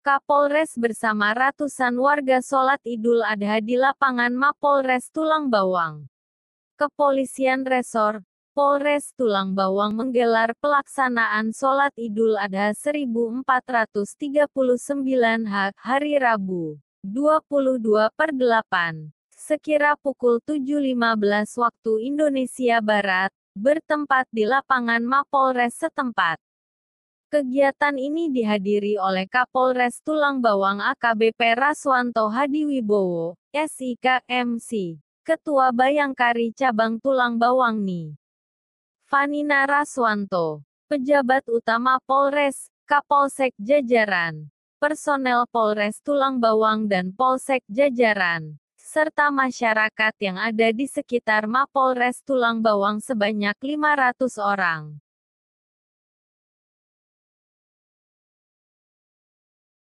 Kapolres bersama ratusan warga sholat Idul Adha di lapangan Mapolres Tulang Bawang. Kepolisian Resor, Polres Tulang Bawang menggelar pelaksanaan sholat Idul Adha 1439 H hari Rabu, 22 per 8, sekira pukul 7.15 waktu Indonesia Barat, bertempat di lapangan Mapolres setempat. Kegiatan ini dihadiri oleh Kapolres Tulang Bawang AKBP Raswanto Hadiwibowo, SIKMC, Ketua Bayangkari Cabang Tulang Bawang NI. Vanina Raswanto, Pejabat Utama Polres, Kapolsek Jajaran, personel Polres Tulang Bawang dan Polsek Jajaran, serta masyarakat yang ada di sekitar Mapolres Tulang Bawang sebanyak 500 orang.